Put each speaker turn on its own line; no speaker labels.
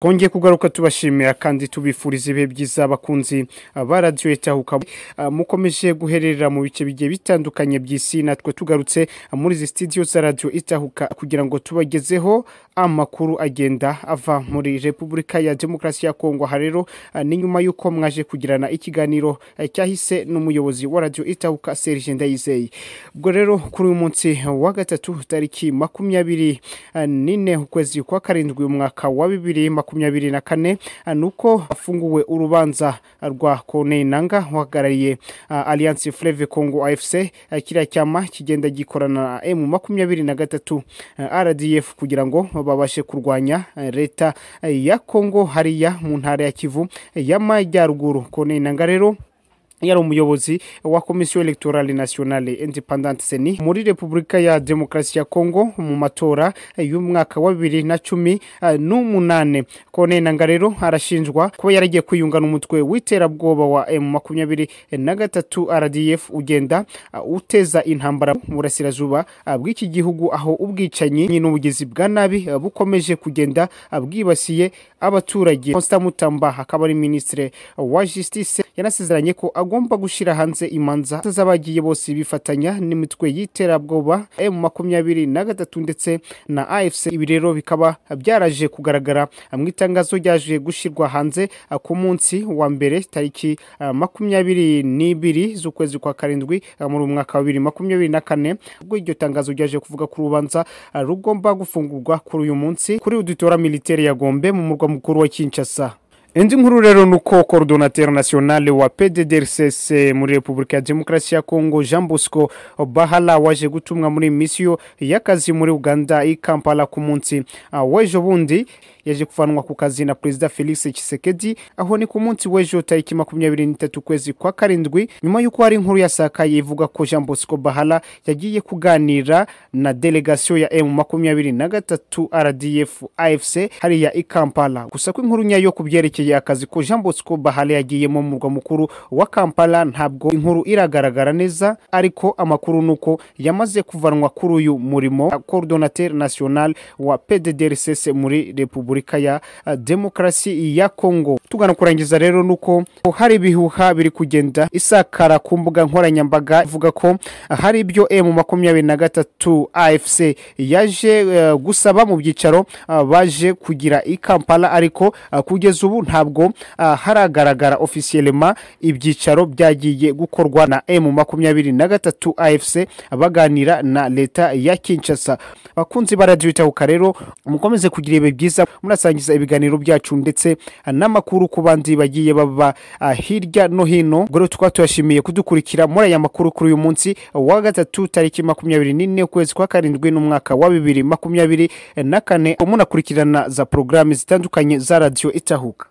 Kongeye kugaruka tubashimira kandi tubifuriza ibihe byiza abakunzi ba radiyo itahuka ah, mukomeje guherera mu bice bigiye bitandukanye by'isi natwe tugarutse muri izi sitidiyo za radiyo itahuka kugira ngo tubagezeho amakuru agenda ava muri repubulika ya demokarasi ya kongo aha rero ah, ni nyuma y'uko mwaje kugirana ikiganiro ah, cyahise n'umuyobozi wa radiyo itahuka serije ndayizeye ubwo rero kuri uyu munsi wa gatatu tariki makumyabiri n'ine ukwezi kwa karindwi umwaka wa bibiri makumyabiri makumyabiri na kane eh, ni uko afunguwe urubanza rwa kone nanga uhagarariye eh, alliance fleve congo afc eh, kiriya cyama kigenda gikorana na emu makumyabiri na gatatu rdf kugira ngo babashe kurwanya leta ya congo hariya mu ntara ya kivu y'amajyaruguru kone nanga rero yari umuyobozi wa komisiyo electorale nationale independante seni muri repubulika ya demokarasi ya kongo mu matora y'umwaka wa bibiri na cumi eh, n'umunane kone nanga rero arashinjwa kuba yaragiye kwiyungana umutwe w'iterabwoba wa emu makumyabiri na gatatu rdf ugenda eh, uteza intambara mu burasirazuba eh, bw'iki gihugu aho ubwicanyi n'ubugizi bwa nabi bukomeje kugenda bwibasiye abaturage constant mutamba akaba ari minisitiri wa justice yanasezeranye ko bagomba gushyira hanze imanza z'abagiye bose bifatanya n'imitwe y'iterabwoba emu makumyabiri na gatatu ndetse na afc ibi rero bikaba byaraje kugaragara mu itangazo ryaje gushyirwa hanze ku munsi wa mbere tariki eh, makumyabiri n'ibiri z'ukwezi kwa karindwi eh, muri uyu mwaka wa bibiri makumyabiri na kane ubwo iryo tangazo ryaje kuvuga ku rubanza eh, rugomba gufungurwa kuri uyu munsi kuri udutora militeri ya gombe mu murwa mukuru wa kinshasa indi nkuru rero ni uko korodonateri nasiyonale wa pddrcc muri repubulika ya demokarasi ya kongo jean bosco bahala waje gutumwa muri misiyo y'akazi muri uganda i kampala ku munsi ah, w'ejo bundi yaje kuvanwa ku kazi na perezida felix kisekedi aho ni ku munsi w'ejo tariki makumyabiri n'itatu kwezi kwa karindwi nyuma y'uko hari inkuru yasakaye ivuga ko jean bosco bahala yagiye kuganira na delegasiyo ya emu makumyabiri na gatatu rdf afc hariya i kampala gusa ko inkuru nyayo ku byerekeye byerekeye akazi ko jean bosco bahale yagiyemo mu murwa mukuru wa kampala ntabwo inkuru iragaragara neza ariko amakuru ni uko yamaze kuvanwa kuri uyu murimo wa coordinateur national wa pddrcs muri repubulika ya eh, demokarasi ya kongo tugana kurangiza rero ni uko hari ibihuha biri kugenda isakara ku mbuga nkoranyambaga ivuga ko hari ibyo emu makumyabiri na gatatu afc yaje eh, gusaba mu byicaro eh, baje kugira i kampala ariko kugeza ubu ntabwo ah, haragaragara ofisiyelema ibyicaro byagiye gukorwa na emu makumyabiri na gatatu afc baganira na leta ya kinshasa bakunzi baradiyo itahuka rero mukomeze kugira ibihe byiza murasangiza ibiganiro byacu ndetse n'amakuru ku bandi bagiye baba ah, hirya no hino ubwo rero tukaba tuyashimiye kudukurikira muri aya makuru kuri uyu munsi wa gatatu tariki makumyabiri n'ine ukwezi kwa karindwi n'umwaka wa bibiri makumyabiri na kane munakurikirana za porogaramu zitandukanye za radiyo itahuka